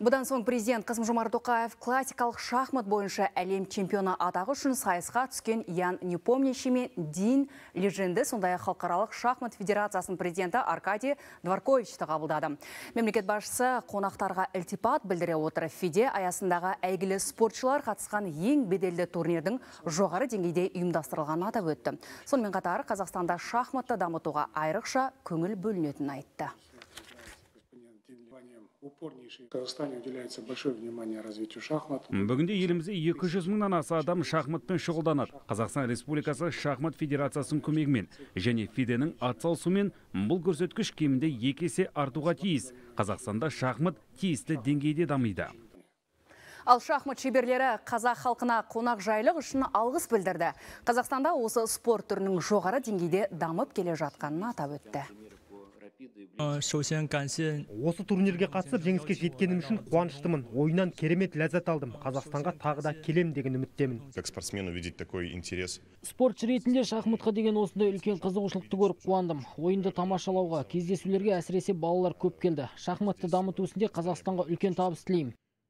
Бұдан соң президент Қасым Жомарт Тоқаев классикалық шахмат бойынша әлем чемпионы атағы үшін сайысқа түскен Ян Непомнящий мен Дин Леженді сондай халықаралық шахмат федерациясының президенті Аркадий Дворковичті қабылдады. Мемлекет басшысы қонақтарға ілтипат білдіре отырып фиде аясындағы әйгілі спортшылар қатысқан ең беделді турнирдің жоғары деңгейде ұйымдастырылғанын атап өтті. Сонымен қатар Қазақстанда шахматты дамытуға айрықша көңіл бөлінетінін айтты бүгінде елімізде 200 жүз мыңнан аса адам шахматпен шұғылданады қазақстан республикасы шахмат федерациясының көмегімен және фиденің атсалысуымен бұл көрсеткіш кемінде екесе есе артуға тиіс қазақстанда шахмат тиісті деңгейде дамиды ал шахмат шеберлері қазақ халқына жайлық үшін алғыс білдірді қазақстанда осы спорт түрінің жоғары деңгейде дамып келе жатқанын атап өтті Э, Осы турнирге қатысып жеңіске жеткенім үшін қуаныштымын. Ойынан керемет ләззат алдым. Қазақстанға тағы да келем деген үміттемін. Как спортсмену такой интерес. Спортшы ретінде шахматқа деген осындай үлкен қызығушылықты көріп қуандым. Ойынды тамашалауға, кездесулерге әсіресе балалар көп келді. Шахматты дамыту ісінде Қазақстанға үлкен табыс тілеймін.